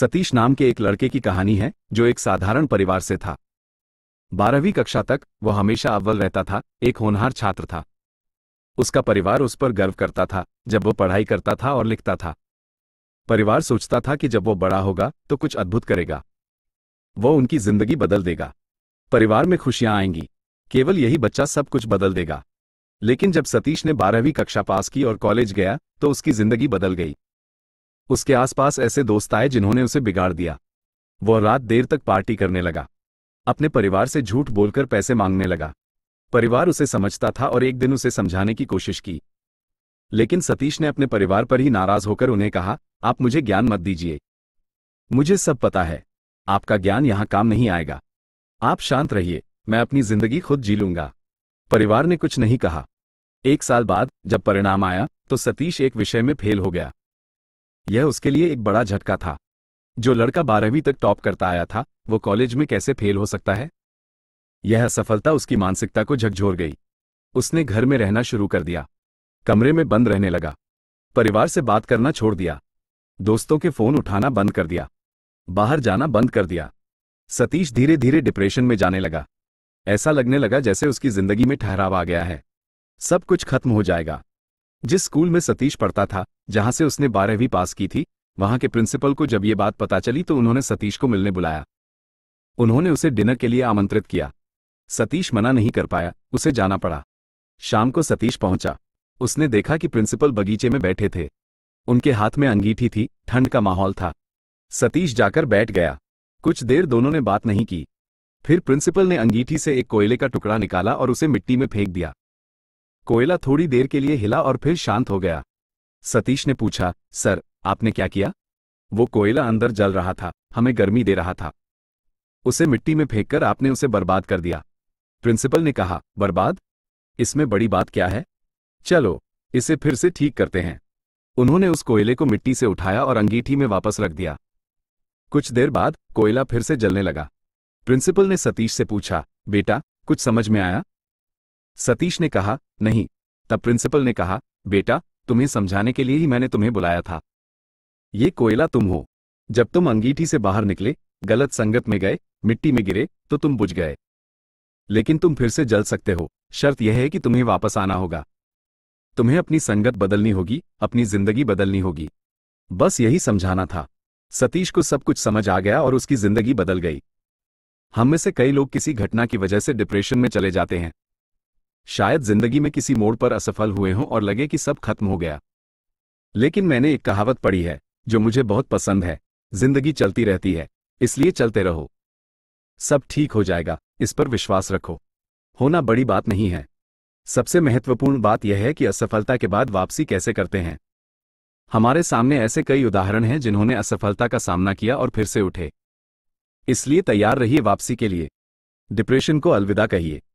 सतीश नाम के एक लड़के की कहानी है जो एक साधारण परिवार से था बारहवीं कक्षा तक वह हमेशा अव्वल रहता था एक होनहार छात्र था उसका परिवार उस पर गर्व करता था जब वह पढ़ाई करता था और लिखता था परिवार सोचता था कि जब वो बड़ा होगा तो कुछ अद्भुत करेगा वह उनकी जिंदगी बदल देगा परिवार में खुशियां आएंगी केवल यही बच्चा सब कुछ बदल देगा लेकिन जब सतीश ने बारहवीं कक्षा पास की और कॉलेज गया तो उसकी जिंदगी बदल गई उसके आसपास ऐसे दोस्त आए जिन्होंने उसे बिगाड़ दिया वह रात देर तक पार्टी करने लगा अपने परिवार से झूठ बोलकर पैसे मांगने लगा परिवार उसे समझता था और एक दिन उसे समझाने की कोशिश की लेकिन सतीश ने अपने परिवार पर ही नाराज होकर उन्हें कहा आप मुझे ज्ञान मत दीजिए मुझे सब पता है आपका ज्ञान यहां काम नहीं आएगा आप शांत रहिए मैं अपनी जिंदगी खुद जी लूंगा परिवार ने कुछ नहीं कहा एक साल बाद जब परिणाम आया तो सतीश एक विषय में फेल हो गया यह उसके लिए एक बड़ा झटका था जो लड़का बारहवीं तक टॉप करता आया था वो कॉलेज में कैसे फेल हो सकता है यह असफलता उसकी मानसिकता को झकझोर गई उसने घर में रहना शुरू कर दिया कमरे में बंद रहने लगा परिवार से बात करना छोड़ दिया दोस्तों के फोन उठाना बंद कर दिया बाहर जाना बंद कर दिया सतीश धीरे धीरे डिप्रेशन में जाने लगा ऐसा लगने लगा जैसे उसकी जिंदगी में ठहराव आ गया है सब कुछ खत्म हो जाएगा जिस स्कूल में सतीश पढ़ता था जहां से उसने बारहवीं पास की थी वहां के प्रिंसिपल को जब ये बात पता चली तो उन्होंने सतीश को मिलने बुलाया उन्होंने उसे डिनर के लिए आमंत्रित किया सतीश मना नहीं कर पाया उसे जाना पड़ा शाम को सतीश पहुंचा उसने देखा कि प्रिंसिपल बगीचे में बैठे थे उनके हाथ में अंगीठी थी ठंड का माहौल था सतीश जाकर बैठ गया कुछ देर दोनों ने बात नहीं की फिर प्रिंसिपल ने अंगीठी से एक कोयले का टुकड़ा निकाला और उसे मिट्टी में फेंक दिया कोयला थोड़ी देर के लिए हिला और फिर शांत हो गया सतीश ने पूछा सर आपने क्या किया वो कोयला अंदर जल रहा था हमें गर्मी दे रहा था उसे मिट्टी में फेंककर आपने उसे बर्बाद कर दिया प्रिंसिपल ने कहा बर्बाद इसमें बड़ी बात क्या है चलो इसे फिर से ठीक करते हैं उन्होंने उस कोयले को मिट्टी से उठाया और अंगीठी में वापस रख दिया कुछ देर बाद कोयला फिर से जलने लगा प्रिंसिपल ने सतीश से पूछा बेटा कुछ समझ में आया सतीश ने कहा नहीं तब प्रिंसिपल ने कहा बेटा तुम्हें समझाने के लिए ही मैंने तुम्हें बुलाया था ये कोयला तुम हो जब तुम अंगीठी से बाहर निकले गलत संगत में गए मिट्टी में गिरे तो तुम बुझ गए लेकिन तुम फिर से जल सकते हो शर्त यह है कि तुम्हें वापस आना होगा तुम्हें अपनी संगत बदलनी होगी अपनी जिंदगी बदलनी होगी बस यही समझाना था सतीश को सब कुछ समझ आ गया और उसकी जिंदगी बदल गई हम में से कई लोग किसी घटना की वजह से डिप्रेशन में चले जाते हैं शायद जिंदगी में किसी मोड़ पर असफल हुए हों और लगे कि सब खत्म हो गया लेकिन मैंने एक कहावत पढ़ी है जो मुझे बहुत पसंद है जिंदगी चलती रहती है इसलिए चलते रहो सब ठीक हो जाएगा इस पर विश्वास रखो होना बड़ी बात नहीं है सबसे महत्वपूर्ण बात यह है कि असफलता के बाद वापसी कैसे करते हैं हमारे सामने ऐसे कई उदाहरण हैं जिन्होंने असफलता का सामना किया और फिर से उठे इसलिए तैयार रहिए वापसी के लिए डिप्रेशन को अलविदा कहिए